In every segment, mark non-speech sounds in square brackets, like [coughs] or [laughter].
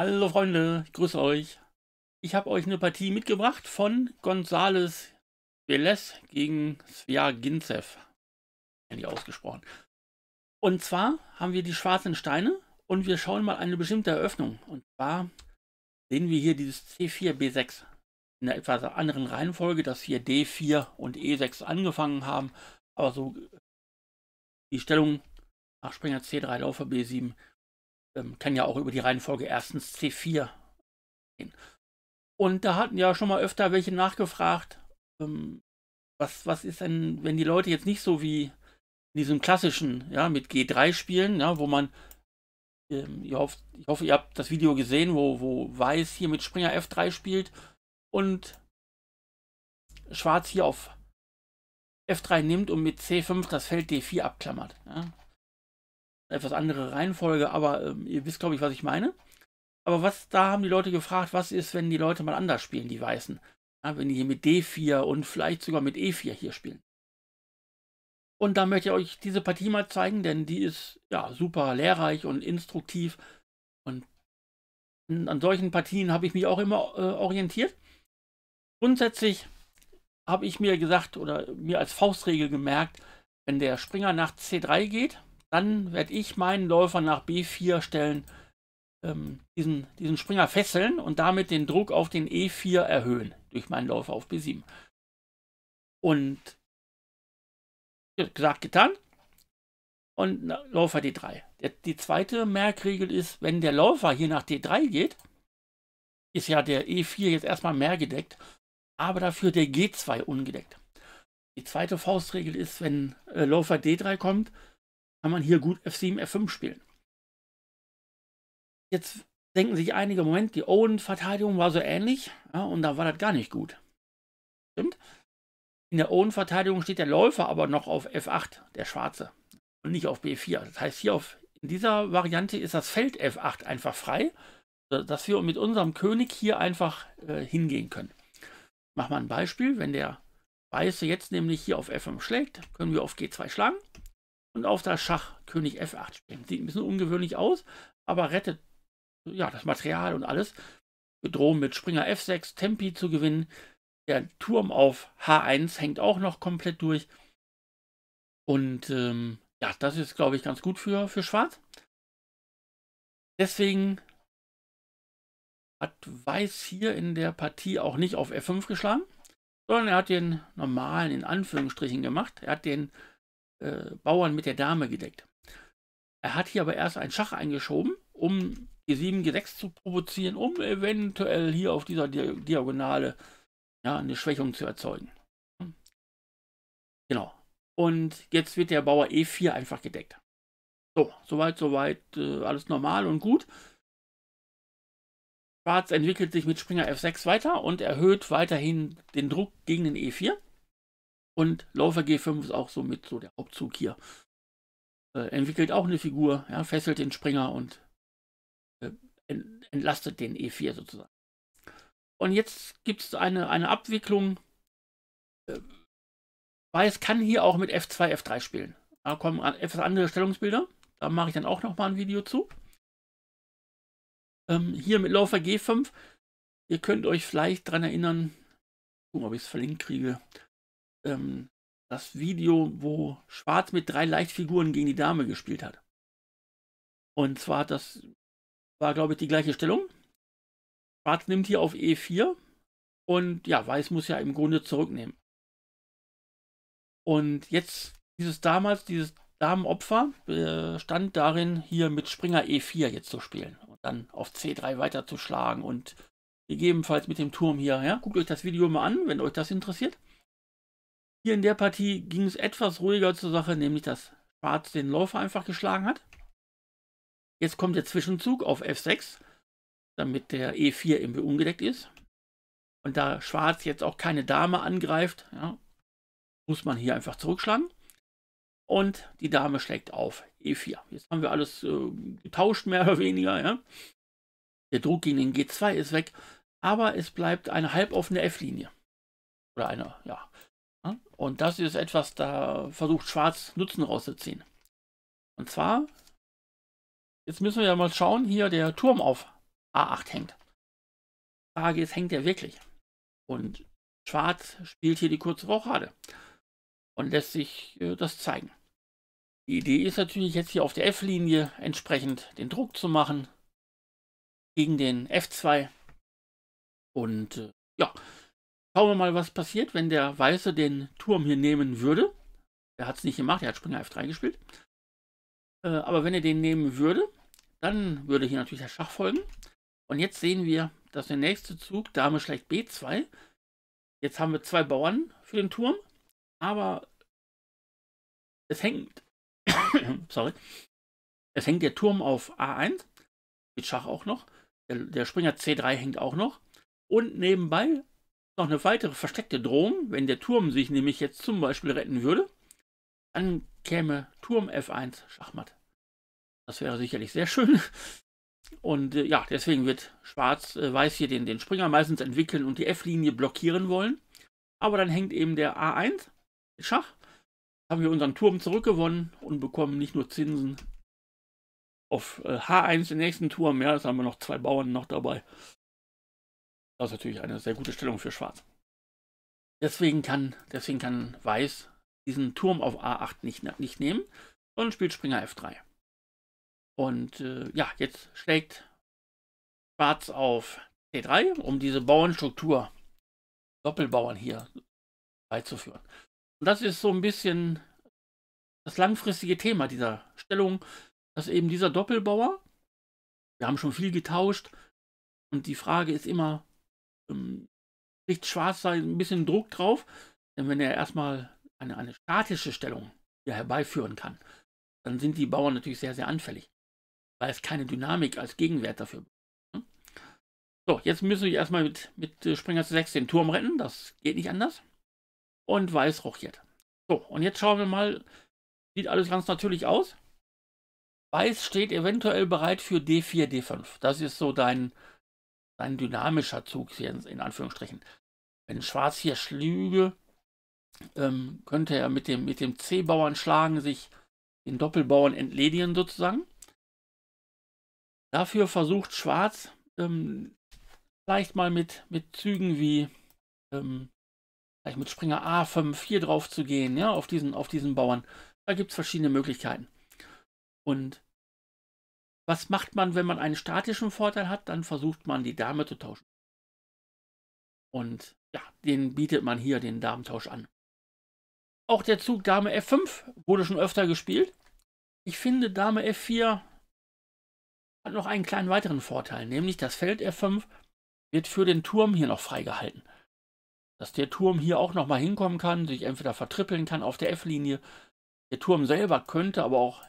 Hallo Freunde, ich grüße euch. Ich habe euch eine Partie mitgebracht von Gonzales Velez gegen Svia Ginzev. Endlich ausgesprochen. Und zwar haben wir die schwarzen Steine und wir schauen mal eine bestimmte Eröffnung. Und zwar sehen wir hier dieses C4B6 in einer etwas anderen Reihenfolge, dass hier D4 und E6 angefangen haben, aber so die Stellung nach Springer C3 Laufer B7 ähm, kann ja auch über die Reihenfolge erstens C4 gehen. Und da hatten ja schon mal öfter welche nachgefragt, ähm, was, was ist denn, wenn die Leute jetzt nicht so wie in diesem klassischen, ja, mit G3 spielen, ja, wo man, ähm, ich, hoffe, ich hoffe, ihr habt das Video gesehen, wo, wo Weiß hier mit Springer F3 spielt und Schwarz hier auf F3 nimmt und mit C5 das Feld D4 abklammert. Ja etwas andere Reihenfolge, aber ähm, ihr wisst, glaube ich, was ich meine. Aber was, da haben die Leute gefragt, was ist, wenn die Leute mal anders spielen, die Weißen? Ja, wenn die hier mit D4 und vielleicht sogar mit E4 hier spielen. Und da möchte ich euch diese Partie mal zeigen, denn die ist ja super lehrreich und instruktiv. Und an solchen Partien habe ich mich auch immer äh, orientiert. Grundsätzlich habe ich mir gesagt oder mir als Faustregel gemerkt, wenn der Springer nach C3 geht, dann werde ich meinen Läufer nach B4 stellen, ähm, diesen, diesen Springer fesseln und damit den Druck auf den E4 erhöhen durch meinen Läufer auf B7. Und gesagt, getan. Und na, Läufer D3. Der, die zweite Merkregel ist, wenn der Läufer hier nach D3 geht, ist ja der E4 jetzt erstmal mehr gedeckt, aber dafür der G2 ungedeckt. Die zweite Faustregel ist, wenn äh, Läufer D3 kommt, kann man hier gut F7, F5 spielen. Jetzt denken sich einige, Moment, die Owen-Verteidigung war so ähnlich ja, und da war das gar nicht gut. Stimmt? In der Owen-Verteidigung steht der Läufer aber noch auf F8, der Schwarze, und nicht auf B4. Das heißt, hier auf, in dieser Variante ist das Feld F8 einfach frei, dass wir mit unserem König hier einfach äh, hingehen können. Machen mal ein Beispiel. Wenn der Weiße jetzt nämlich hier auf F5 schlägt, können wir auf G2 schlagen und auf das Schach König F8 spielen. Sieht ein bisschen ungewöhnlich aus, aber rettet ja, das Material und alles. Wir mit Springer F6 Tempi zu gewinnen. Der Turm auf H1 hängt auch noch komplett durch. Und ähm, ja, das ist, glaube ich, ganz gut für, für Schwarz. Deswegen hat Weiß hier in der Partie auch nicht auf F5 geschlagen, sondern er hat den normalen, in Anführungsstrichen, gemacht. Er hat den äh, Bauern mit der Dame gedeckt. Er hat hier aber erst einen Schach eingeschoben, um G7, G6 zu provozieren, um eventuell hier auf dieser Di Diagonale ja, eine Schwächung zu erzeugen. Genau. Und jetzt wird der Bauer E4 einfach gedeckt. So, soweit, soweit, äh, alles normal und gut. Schwarz entwickelt sich mit Springer F6 weiter und erhöht weiterhin den Druck gegen den E4. Und Läufer G5 ist auch so mit so der Hauptzug hier. Äh, entwickelt auch eine Figur, ja, fesselt den Springer und äh, entlastet den E4 sozusagen. Und jetzt gibt es eine, eine Abwicklung. Äh, Weiß kann hier auch mit F2, F3 spielen. Da kommen an, etwas andere Stellungsbilder. Da mache ich dann auch nochmal ein Video zu. Ähm, hier mit Läufer G5. Ihr könnt euch vielleicht daran erinnern, gucken, ob ich es verlinkt kriege ähm, das Video, wo Schwarz mit drei Leichtfiguren gegen die Dame gespielt hat. Und zwar das war, glaube ich, die gleiche Stellung. Schwarz nimmt hier auf E4 und ja, Weiß muss ja im Grunde zurücknehmen. Und jetzt dieses damals, dieses Damenopfer bestand äh, darin, hier mit Springer E4 jetzt zu spielen und dann auf C3 weiterzuschlagen und gegebenenfalls mit dem Turm hier. Ja? Guckt euch das Video mal an, wenn euch das interessiert. Hier in der Partie ging es etwas ruhiger zur Sache, nämlich dass Schwarz den Läufer einfach geschlagen hat. Jetzt kommt der Zwischenzug auf F6, damit der E4 im B ungedeckt ist. Und da Schwarz jetzt auch keine Dame angreift, ja, muss man hier einfach zurückschlagen. Und die Dame schlägt auf E4. Jetzt haben wir alles äh, getauscht, mehr oder weniger. Ja. Der Druck gegen den G2 ist weg, aber es bleibt eine halboffene F-Linie. Oder eine, ja, und das ist etwas, da versucht Schwarz Nutzen rauszuziehen. Und zwar, jetzt müssen wir ja mal schauen, hier der Turm auf A8 hängt. Frage ist, hängt er wirklich? Und Schwarz spielt hier die kurze Rochade und lässt sich äh, das zeigen. Die Idee ist natürlich jetzt hier auf der F-Linie entsprechend den Druck zu machen gegen den F2. Und äh, ja, Schauen wir mal, was passiert, wenn der Weiße den Turm hier nehmen würde. Er hat es nicht gemacht, er hat Springer F3 gespielt. Äh, aber wenn er den nehmen würde, dann würde hier natürlich der Schach folgen. Und jetzt sehen wir, dass der nächste Zug Dame schlägt B2. Jetzt haben wir zwei Bauern für den Turm, aber es hängt. [coughs] sorry. Es hängt der Turm auf A1. Mit Schach auch noch. Der, der Springer C3 hängt auch noch. Und nebenbei noch eine weitere versteckte Drohung, wenn der Turm sich nämlich jetzt zum Beispiel retten würde, dann käme Turm F1 Schachmatt. Das wäre sicherlich sehr schön. Und äh, ja, deswegen wird Schwarz-Weiß äh, hier den, den Springer meistens entwickeln und die F-Linie blockieren wollen. Aber dann hängt eben der A1 Schach. Haben wir unseren Turm zurückgewonnen und bekommen nicht nur Zinsen auf H1 äh, den nächsten Turm, ja, das haben wir noch zwei Bauern noch dabei. Das ist natürlich eine sehr gute Stellung für Schwarz. Deswegen kann, deswegen kann Weiß diesen Turm auf A8 nicht, nicht nehmen, und spielt Springer F3. Und äh, ja, jetzt schlägt Schwarz auf C3, um diese Bauernstruktur, Doppelbauern hier beizuführen. Und das ist so ein bisschen das langfristige Thema dieser Stellung, dass eben dieser Doppelbauer, wir haben schon viel getauscht, und die Frage ist immer, ähm, schwarz da ein bisschen Druck drauf. Denn wenn er erstmal eine, eine statische Stellung hier herbeiführen kann, dann sind die Bauern natürlich sehr, sehr anfällig, weil es keine Dynamik als Gegenwert dafür gibt. Ne? So, jetzt müssen wir erstmal mit, mit äh, Springer zu 6 den Turm retten, das geht nicht anders. Und Weiß rochiert. So, und jetzt schauen wir mal, sieht alles ganz natürlich aus. Weiß steht eventuell bereit für D4, D5. Das ist so dein, ein dynamischer Zug hier in, in Anführungsstrichen. Wenn Schwarz hier schlüge, ähm, könnte er mit dem, mit dem C-Bauern schlagen, sich den Doppelbauern entledigen sozusagen. Dafür versucht Schwarz ähm, vielleicht mal mit, mit Zügen wie ähm, vielleicht mit Springer A5, 4 drauf zu gehen, ja, auf diesen, auf diesen Bauern. Da gibt es verschiedene Möglichkeiten. Und was macht man, wenn man einen statischen Vorteil hat? Dann versucht man, die Dame zu tauschen. Und ja, den bietet man hier den Damentausch an. Auch der Zug Dame F5 wurde schon öfter gespielt. Ich finde, Dame F4 hat noch einen kleinen weiteren Vorteil, nämlich das Feld F5 wird für den Turm hier noch freigehalten. Dass der Turm hier auch nochmal hinkommen kann, sich entweder vertrippeln kann auf der F-Linie. Der Turm selber könnte aber auch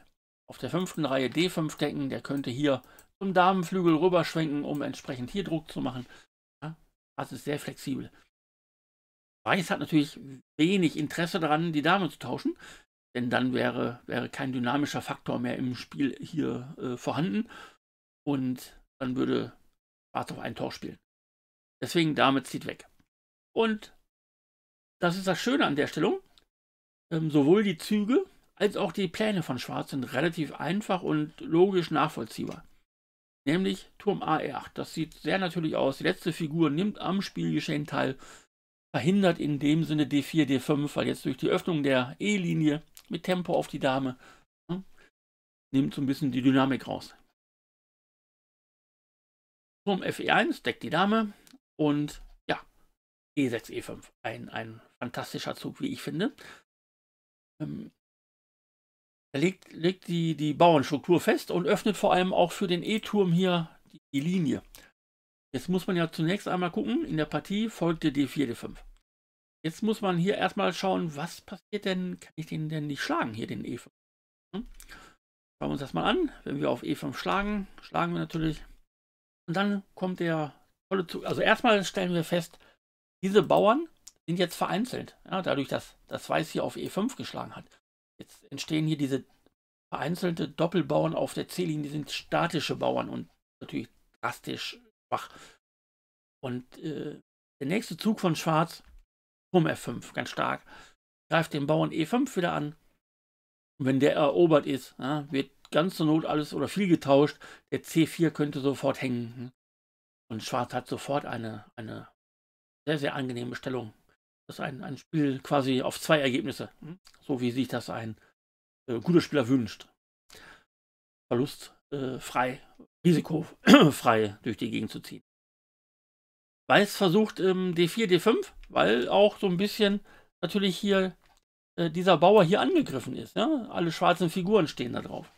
auf der fünften Reihe D5 decken. Der könnte hier zum Damenflügel rüberschwenken, um entsprechend hier Druck zu machen. Ja, das ist sehr flexibel. Weiß hat natürlich wenig Interesse daran, die Dame zu tauschen, denn dann wäre, wäre kein dynamischer Faktor mehr im Spiel hier äh, vorhanden und dann würde Schwarz auf einen Tor spielen. Deswegen Dame zieht weg. Und das ist das Schöne an der Stellung. Ähm, sowohl die Züge als auch die Pläne von Schwarz sind relativ einfach und logisch nachvollziehbar. Nämlich Turm AR8. Das sieht sehr natürlich aus. Die letzte Figur nimmt am Spielgeschehen teil, verhindert in dem Sinne D4, D5, weil jetzt durch die Öffnung der E-Linie mit Tempo auf die Dame ne, nimmt so ein bisschen die Dynamik raus. Turm FE1 deckt die Dame und ja, E6, E5. Ein, ein fantastischer Zug, wie ich finde. Ähm, er legt, legt die, die Bauernstruktur fest und öffnet vor allem auch für den E-Turm hier die, die Linie. Jetzt muss man ja zunächst einmal gucken, in der Partie folgte D4, D5. Jetzt muss man hier erstmal schauen, was passiert denn, kann ich den denn nicht schlagen, hier den E5. Hm? Schauen wir uns das mal an. Wenn wir auf E5 schlagen, schlagen wir natürlich. Und dann kommt der tolle Zug. Also erstmal stellen wir fest, diese Bauern sind jetzt vereinzelt. Ja, dadurch, dass das Weiß hier auf E5 geschlagen hat. Jetzt entstehen hier diese vereinzelte Doppelbauern auf der C-Linie, sind statische Bauern und natürlich drastisch schwach. Und äh, der nächste Zug von Schwarz, Turm F5, ganz stark, greift den Bauern E5 wieder an. Und wenn der erobert ist, ja, wird ganz zur Not alles oder viel getauscht. Der C4 könnte sofort hängen. Hm. Und Schwarz hat sofort eine, eine sehr, sehr angenehme Stellung. Das ist ein, ein Spiel quasi auf zwei Ergebnisse, mhm. so wie sich das ein äh, guter Spieler wünscht. Verlustfrei, äh, risikofrei [clears throat] durch die Gegend zu ziehen. Weiß versucht ähm, D4, D5, weil auch so ein bisschen natürlich hier äh, dieser Bauer hier angegriffen ist. Ja? Alle schwarzen Figuren stehen da drauf.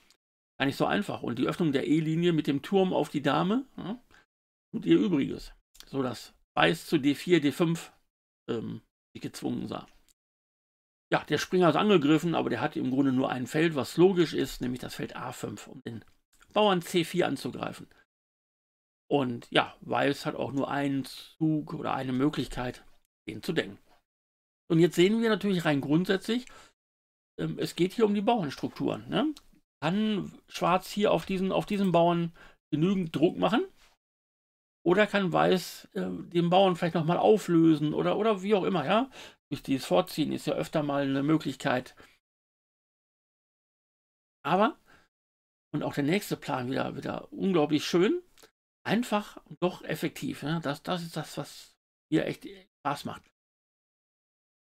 Gar nicht so einfach. Und die Öffnung der E-Linie mit dem Turm auf die Dame ja, tut ihr Übriges, So dass Weiß zu D4, D5 ähm, gezwungen sah. Ja, der Springer ist angegriffen, aber der hat im Grunde nur ein Feld, was logisch ist, nämlich das Feld A5, um den Bauern C4 anzugreifen. Und ja, Weiß hat auch nur einen Zug oder eine Möglichkeit, den zu denken. Und jetzt sehen wir natürlich rein grundsätzlich, ähm, es geht hier um die Bauernstrukturen. Ne? Kann Schwarz hier auf diesen, auf diesen Bauern genügend Druck machen? Oder kann Weiß äh, den Bauern vielleicht nochmal auflösen oder, oder wie auch immer, ja? Durch dieses Vorziehen ist ja öfter mal eine Möglichkeit. Aber, und auch der nächste Plan wieder, wieder unglaublich schön, einfach und doch effektiv. Ja? Ne? Das, das ist das, was hier echt Spaß macht.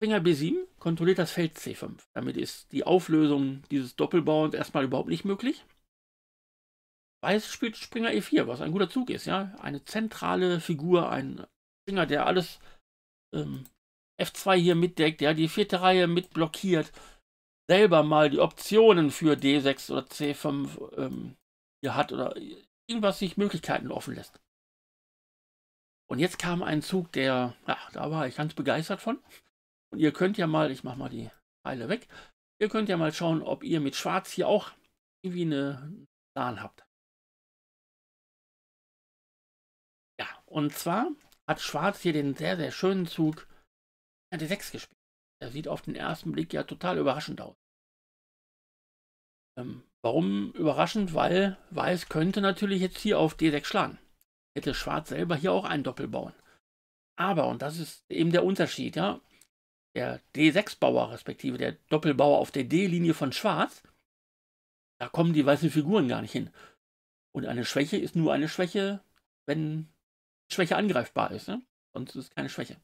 Finger B7 kontrolliert das Feld C5. Damit ist die Auflösung dieses Doppelbauens erstmal überhaupt nicht möglich. Weiß spielt Springer E4, was ein guter Zug ist, ja. Eine zentrale Figur, ein Springer, der alles ähm, F2 hier mitdeckt, der die vierte Reihe mit blockiert, selber mal die Optionen für D6 oder C5 ähm, hier hat oder irgendwas sich Möglichkeiten offen lässt. Und jetzt kam ein Zug, der, ja, da war ich ganz begeistert von. Und ihr könnt ja mal, ich mache mal die Teile weg, ihr könnt ja mal schauen, ob ihr mit Schwarz hier auch irgendwie eine Plan habt. Und zwar hat Schwarz hier den sehr, sehr schönen Zug ja, D6 gespielt. Er sieht auf den ersten Blick ja total überraschend aus. Ähm, warum überraschend? Weil Weiß könnte natürlich jetzt hier auf D6 schlagen. Hätte Schwarz selber hier auch einen Doppel bauen. Aber, und das ist eben der Unterschied, ja, der D6-Bauer, respektive der Doppelbauer auf der D-Linie von Schwarz, da kommen die weißen Figuren gar nicht hin. Und eine Schwäche ist nur eine Schwäche, wenn Schwäche angreifbar ist. Ne? Sonst ist es keine Schwäche.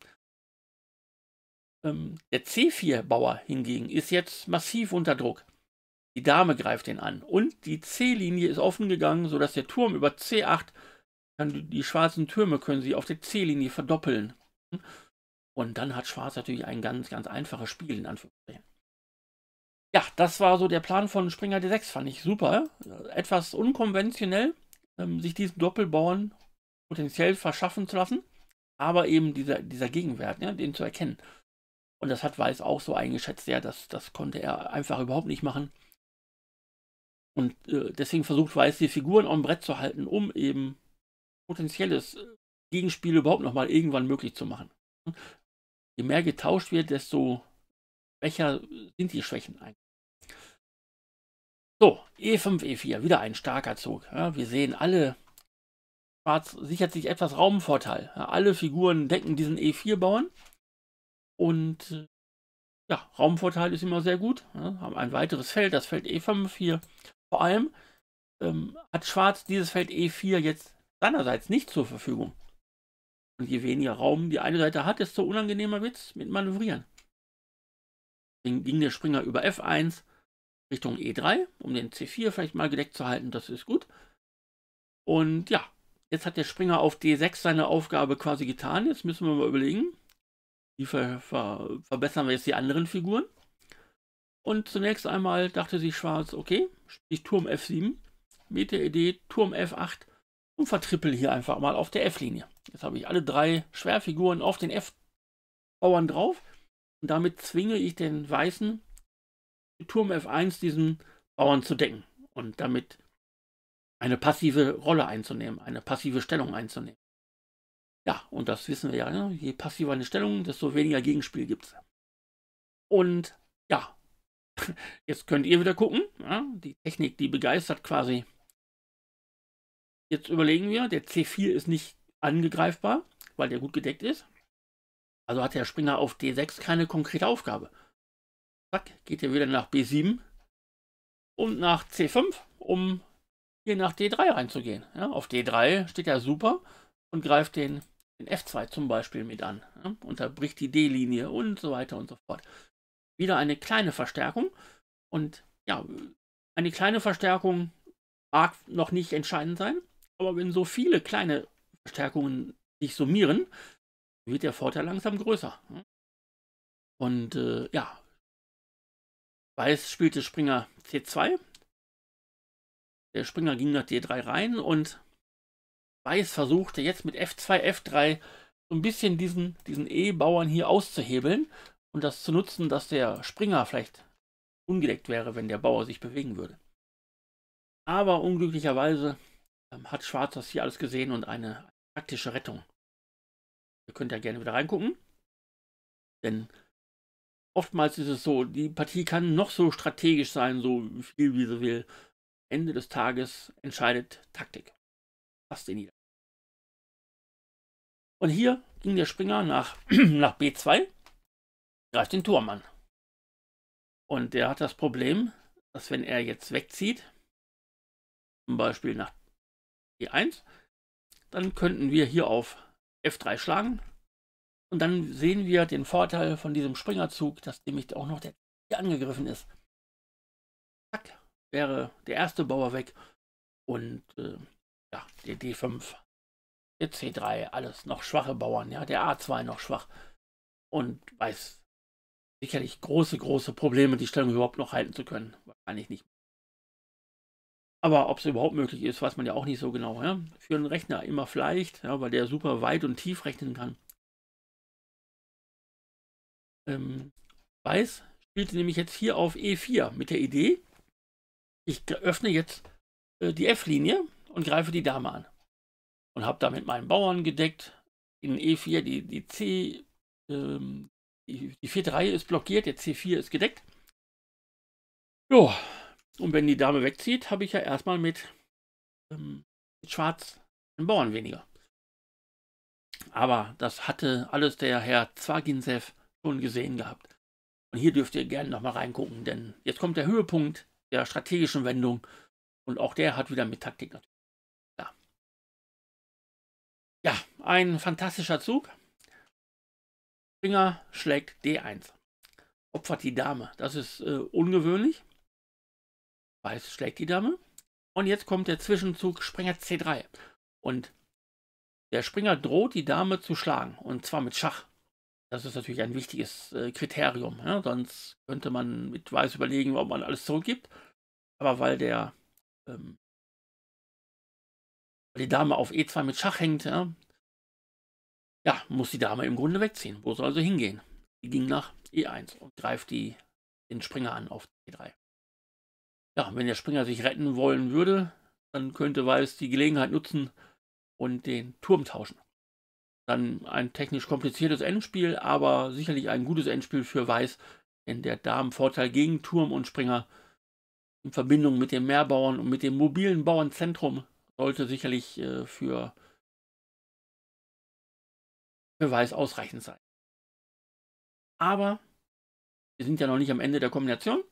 Ähm, der C4-Bauer hingegen ist jetzt massiv unter Druck. Die Dame greift ihn an und die C-Linie ist offen gegangen, sodass der Turm über C8 kann, die schwarzen Türme können sie auf der C-Linie verdoppeln. Und dann hat Schwarz natürlich ein ganz, ganz einfaches Spiel in Anführungszeichen. Ja, das war so der Plan von Springer D6, fand ich super. Etwas unkonventionell, ähm, sich diesen Doppelbauern potenziell verschaffen zu lassen, aber eben dieser, dieser Gegenwert, ja, den zu erkennen. Und das hat Weiß auch so eingeschätzt, ja, das, das konnte er einfach überhaupt nicht machen. Und äh, deswegen versucht Weiß, die Figuren am Brett zu halten, um eben potenzielles äh, Gegenspiel überhaupt nochmal irgendwann möglich zu machen. Je mehr getauscht wird, desto schwächer sind die Schwächen eigentlich. So, E5, E4, wieder ein starker Zug. Ja, wir sehen alle Schwarz sichert sich etwas Raumvorteil. Ja, alle Figuren decken diesen E4-Bauern. Und äh, ja, Raumvorteil ist immer sehr gut. Ja, haben ein weiteres Feld, das Feld E5 hier. Vor allem ähm, hat Schwarz dieses Feld E4 jetzt seinerseits nicht zur Verfügung. Und je weniger Raum die eine Seite hat, desto unangenehmer wird es mit Manövrieren. Deswegen ging der Springer über F1 Richtung E3, um den C4 vielleicht mal gedeckt zu halten. Das ist gut. Und ja, Jetzt hat der Springer auf D6 seine Aufgabe quasi getan. Jetzt müssen wir mal überlegen. Wie ver ver verbessern wir jetzt die anderen Figuren? Und zunächst einmal dachte sich Schwarz, okay, ich Turm F7, mit der Idee Turm F8 und vertrippel hier einfach mal auf der F-Linie. Jetzt habe ich alle drei Schwerfiguren auf den F-Bauern drauf und damit zwinge ich den Weißen Turm F1 diesen Bauern zu decken. Und damit eine passive Rolle einzunehmen, eine passive Stellung einzunehmen. Ja, und das wissen wir ja, ne? je passiver eine Stellung, desto weniger Gegenspiel gibt es. Und ja, [laughs] jetzt könnt ihr wieder gucken, ja? die Technik, die begeistert quasi. Jetzt überlegen wir, der C4 ist nicht angegreifbar, weil der gut gedeckt ist. Also hat der Springer auf D6 keine konkrete Aufgabe. Zack, geht er wieder nach B7 und nach C5, um hier nach D3 reinzugehen. Ja, auf D3 steht er super und greift den, den F2 zum Beispiel mit an. Ja, unterbricht die D-Linie und so weiter und so fort. Wieder eine kleine Verstärkung. Und ja, eine kleine Verstärkung mag noch nicht entscheidend sein, aber wenn so viele kleine Verstärkungen sich summieren, wird der Vorteil langsam größer. Und äh, ja, Weiß spielte Springer C2, der Springer ging nach D3 rein und Weiß versuchte jetzt mit F2, F3 so ein bisschen diesen, diesen E-Bauern hier auszuhebeln und das zu nutzen, dass der Springer vielleicht ungedeckt wäre, wenn der Bauer sich bewegen würde. Aber unglücklicherweise ähm, hat Schwarz das hier alles gesehen und eine taktische Rettung. Ihr könnt ja gerne wieder reingucken, denn oftmals ist es so, die Partie kann noch so strategisch sein, so viel wie sie will. Ende des Tages entscheidet Taktik. Fast den jeder. Und hier ging der Springer nach, [clears throat] nach B2, greift den Turm an. Und der hat das Problem, dass wenn er jetzt wegzieht, zum Beispiel nach E1, dann könnten wir hier auf F3 schlagen. Und dann sehen wir den Vorteil von diesem Springerzug, dass nämlich auch noch der hier angegriffen ist wäre der erste Bauer weg und äh, ja, der D5, der C3, alles noch schwache Bauern, ja, der A2 noch schwach und weiß sicherlich große, große Probleme, die Stellung überhaupt noch halten zu können. Wahrscheinlich nicht. Aber ob es überhaupt möglich ist, weiß man ja auch nicht so genau. Ja? Für einen Rechner immer vielleicht, ja, weil der super weit und tief rechnen kann. Ähm, Weiß spielte nämlich jetzt hier auf E4 mit der Idee, ich öffne jetzt äh, die F-Linie und greife die Dame an. Und habe damit meinen Bauern gedeckt. In E4 die, die C, ähm, die, vierte Reihe ist blockiert, der C4 ist gedeckt. Ja, und wenn die Dame wegzieht, habe ich ja erstmal mit, ähm, mit Schwarz einen Bauern weniger. Aber das hatte alles der Herr Zwaginsev schon gesehen gehabt. Und hier dürft ihr gerne nochmal reingucken, denn jetzt kommt der Höhepunkt der strategischen Wendung. Und auch der hat wieder mit Taktik natürlich. Ja, ja ein fantastischer Zug. Springer schlägt D1. Opfert die Dame. Das ist äh, ungewöhnlich. Weiß schlägt die Dame. Und jetzt kommt der Zwischenzug Springer C3. Und der Springer droht die Dame zu schlagen. Und zwar mit Schach. Das ist natürlich ein wichtiges äh, Kriterium. Ja? Sonst könnte man mit Weiß überlegen, ob man alles zurückgibt. Aber weil der ähm, die Dame auf E2 mit Schach hängt, ja? ja, muss die Dame im Grunde wegziehen. Wo soll sie hingehen? Die ging nach E1 und greift die, den Springer an auf E3. Ja, wenn der Springer sich retten wollen würde, dann könnte Weiß die Gelegenheit nutzen und den Turm tauschen. Dann ein technisch kompliziertes Endspiel, aber sicherlich ein gutes Endspiel für Weiß, denn der Damenvorteil gegen Turm und Springer in Verbindung mit dem Mehrbauern und mit dem mobilen Bauernzentrum sollte sicherlich äh, für, für Weiß ausreichend sein. Aber wir sind ja noch nicht am Ende der Kombination,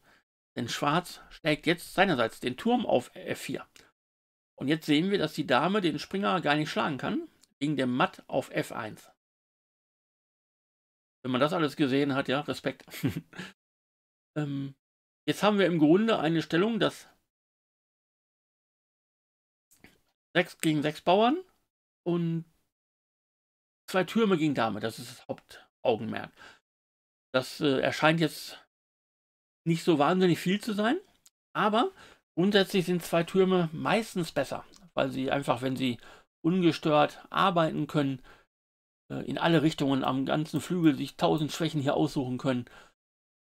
denn Schwarz schlägt jetzt seinerseits den Turm auf F4. Und jetzt sehen wir, dass die Dame den Springer gar nicht schlagen kann gegen den matt auf F1. Wenn man das alles gesehen hat, ja, Respekt. [laughs] ähm, jetzt haben wir im Grunde eine Stellung, dass 6 gegen 6 Bauern und zwei Türme gegen Dame, das ist das Hauptaugenmerk. Das äh, erscheint jetzt nicht so wahnsinnig viel zu sein, aber grundsätzlich sind zwei Türme meistens besser, weil sie einfach, wenn sie ungestört arbeiten können, äh, in alle Richtungen am ganzen Flügel sich tausend Schwächen hier aussuchen können,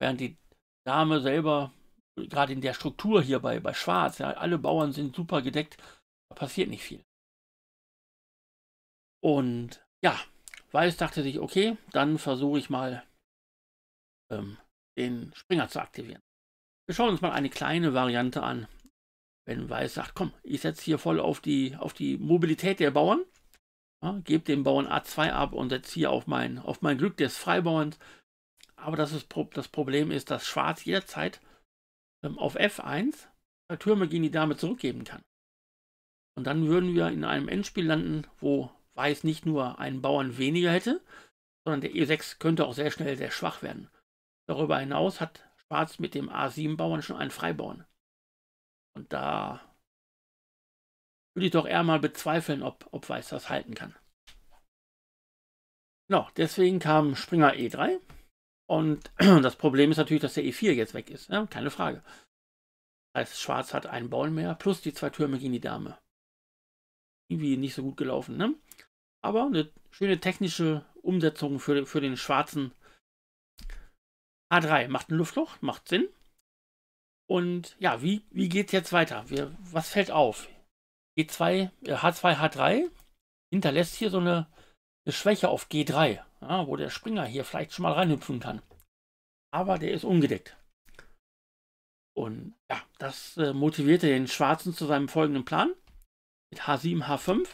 während die Dame selber, gerade in der Struktur hier bei, bei Schwarz, ja, alle Bauern sind super gedeckt, da passiert nicht viel. Und ja, Weiß dachte sich, okay, dann versuche ich mal ähm, den Springer zu aktivieren. Wir schauen uns mal eine kleine Variante an wenn Weiß sagt, komm, ich setze hier voll auf die, auf die Mobilität der Bauern, ja, gebe dem Bauern A2 ab und setze hier auf mein, auf mein Glück des Freibauerns. Aber das, ist, das Problem ist, dass Schwarz jederzeit ähm, auf F1 Türme gegen die Dame zurückgeben kann. Und dann würden wir in einem Endspiel landen, wo Weiß nicht nur einen Bauern weniger hätte, sondern der E6 könnte auch sehr schnell sehr schwach werden. Darüber hinaus hat Schwarz mit dem A7-Bauern schon einen Freibauern. Und da würde ich doch eher mal bezweifeln, ob, ob Weiß das halten kann. Genau, deswegen kam Springer E3. Und [clears throat] das Problem ist natürlich, dass der E4 jetzt weg ist. Ne? Keine Frage. Das Schwarz hat einen Bauern mehr, plus die zwei Türme gegen die Dame. Irgendwie nicht so gut gelaufen, ne? Aber eine schöne technische Umsetzung für, für den schwarzen A3. Macht ein Luftloch, macht Sinn. Und ja, wie, wie geht es jetzt weiter? Wir, was fällt auf? G2, H2, H3 hinterlässt hier so eine, eine Schwäche auf G3, ja, wo der Springer hier vielleicht schon mal reinhüpfen kann. Aber der ist ungedeckt. Und ja, das äh, motivierte den Schwarzen zu seinem folgenden Plan. Mit H7, H5,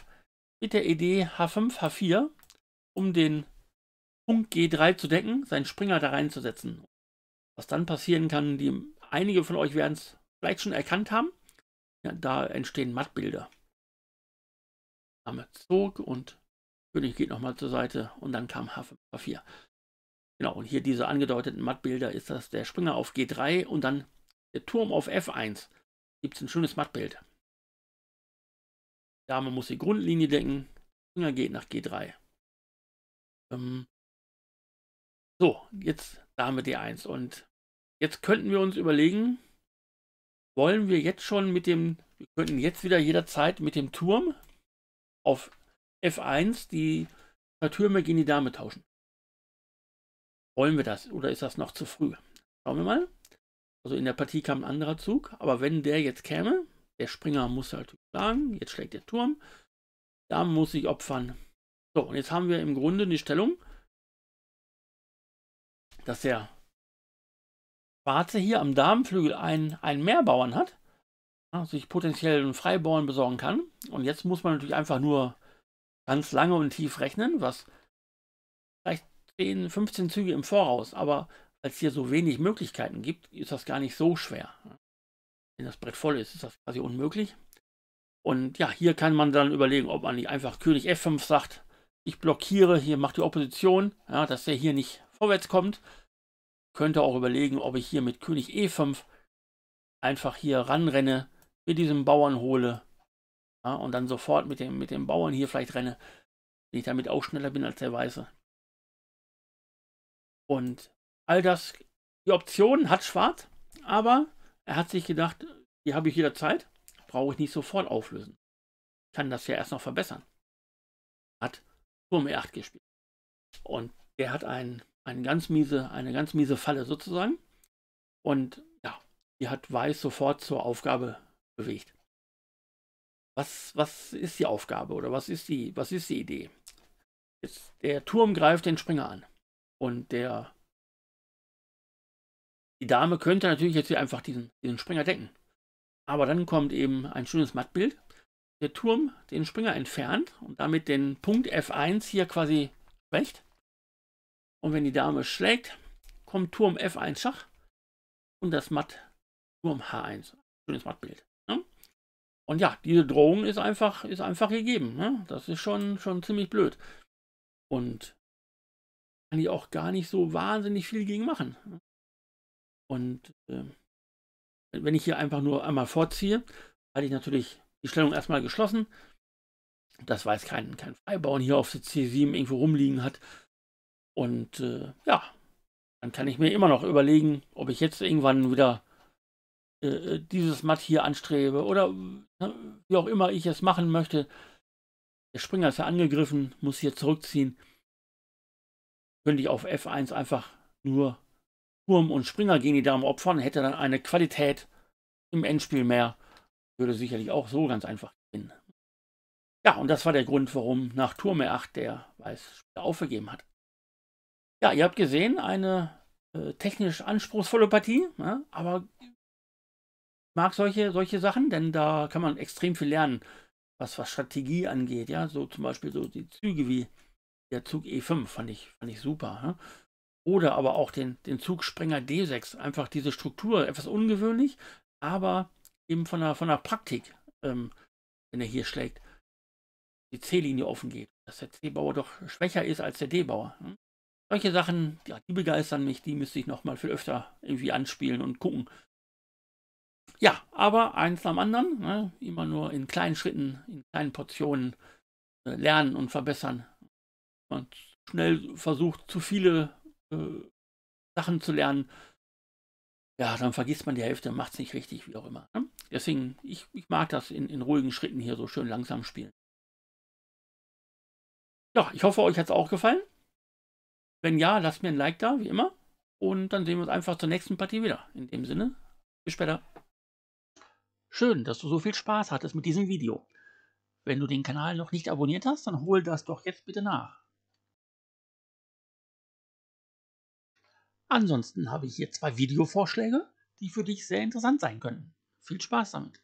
mit der Idee H5, H4, um den Punkt G3 zu decken, seinen Springer da reinzusetzen. Was dann passieren kann, die Einige von euch werden es vielleicht schon erkannt haben. Ja, da entstehen Mattbilder. Dame zog und König geht nochmal zur Seite und dann kam H5H4. Genau, und hier diese angedeuteten Mattbilder ist das der Springer auf G3 und dann der Turm auf F1. Gibt es ein schönes Mattbild. Dame muss die Grundlinie denken, Springer geht nach G3. Ähm, so, jetzt Dame D1 und Jetzt könnten wir uns überlegen, wollen wir jetzt schon mit dem, wir könnten jetzt wieder jederzeit mit dem Turm auf F1 die Türme gegen die Dame tauschen. Wollen wir das oder ist das noch zu früh? Schauen wir mal. Also in der Partie kam ein anderer Zug, aber wenn der jetzt käme, der Springer muss halt schlagen, jetzt schlägt der Turm, da muss ich opfern. So, und jetzt haben wir im Grunde die Stellung, dass der Warze hier am Damenflügel einen, einen Mehrbauern hat, ja, sich potenziell einen Freibauern besorgen kann. Und jetzt muss man natürlich einfach nur ganz lange und tief rechnen, was vielleicht 10, 15 Züge im Voraus, aber als hier so wenig Möglichkeiten gibt, ist das gar nicht so schwer. Wenn das Brett voll ist, ist das quasi unmöglich. Und ja, hier kann man dann überlegen, ob man nicht einfach König F5 sagt, ich blockiere, hier macht die Opposition, ja, dass der hier nicht vorwärts kommt. Könnte auch überlegen, ob ich hier mit König E5 einfach hier ranrenne, mit diesem Bauern hole ja, und dann sofort mit dem, mit dem Bauern hier vielleicht renne, wenn ich damit auch schneller bin als der Weiße. Und all das, die Optionen hat Schwarz, aber er hat sich gedacht, die habe ich jederzeit, brauche ich nicht sofort auflösen. Ich kann das ja erst noch verbessern. Hat Turm E8 gespielt. Und der hat einen eine ganz miese, eine ganz miese Falle sozusagen. Und ja, die hat Weiß sofort zur Aufgabe bewegt. Was, was ist die Aufgabe oder was ist die, was ist die Idee? Jetzt, der Turm greift den Springer an. Und der die Dame könnte natürlich jetzt hier einfach diesen, diesen Springer decken. Aber dann kommt eben ein schönes Mattbild. Der Turm den Springer entfernt und damit den Punkt F1 hier quasi schwächt. Und wenn die Dame schlägt, kommt Turm F1 Schach und das Matt Turm H1. Schönes Mattbild. Ne? Und ja, diese Drohung ist einfach, ist einfach gegeben. Ne? Das ist schon, schon ziemlich blöd. Und kann ich auch gar nicht so wahnsinnig viel gegen machen. Und äh, wenn ich hier einfach nur einmal vorziehe, hatte ich natürlich die Stellung erstmal geschlossen. Das weiß kein, kein Freibauern hier auf C7 irgendwo rumliegen hat. Und äh, ja, dann kann ich mir immer noch überlegen, ob ich jetzt irgendwann wieder äh, äh dieses Matt hier anstrebe oder ne, wie auch immer ich es machen möchte. Der Springer ist ja angegriffen, muss hier zurückziehen. Könnte ich auf F1 einfach nur Turm und Springer gegen die Dame opfern, hätte dann eine Qualität im Endspiel mehr. Würde sicherlich auch so ganz einfach gehen. Ja, und das war der Grund, warum nach Turm E8 der Weiß aufgegeben hat. Ja, ihr habt gesehen, eine äh, technisch anspruchsvolle Partie, ne? aber mag solche, solche Sachen, denn da kann man extrem viel lernen, was, was Strategie angeht. Ja, so zum Beispiel so die Züge wie der Zug E5 fand ich, fand ich super. Ne? Oder aber auch den, den Zugsprenger D6. Einfach diese Struktur, etwas ungewöhnlich, aber eben von der, von der Praktik, ähm, wenn er hier schlägt, die C-Linie offen geht. Dass der C-Bauer doch schwächer ist als der D-Bauer. Ne? Solche Sachen, ja, die begeistern mich, die müsste ich nochmal viel öfter irgendwie anspielen und gucken. Ja, aber eins am anderen, ne? immer nur in kleinen Schritten, in kleinen Portionen äh, lernen und verbessern. Man schnell versucht, zu viele äh, Sachen zu lernen, ja, dann vergisst man die Hälfte, macht es nicht richtig, wie auch immer. Ne? Deswegen, ich, ich mag das in, in ruhigen Schritten hier so schön langsam spielen. Ja, ich hoffe, euch hat es auch gefallen. Wenn ja, lasst mir ein Like da, wie immer. Und dann sehen wir uns einfach zur nächsten Partie wieder. In dem Sinne, bis später. Schön, dass du so viel Spaß hattest mit diesem Video. Wenn du den Kanal noch nicht abonniert hast, dann hol das doch jetzt bitte nach. Ansonsten habe ich hier zwei Videovorschläge, die für dich sehr interessant sein können. Viel Spaß damit!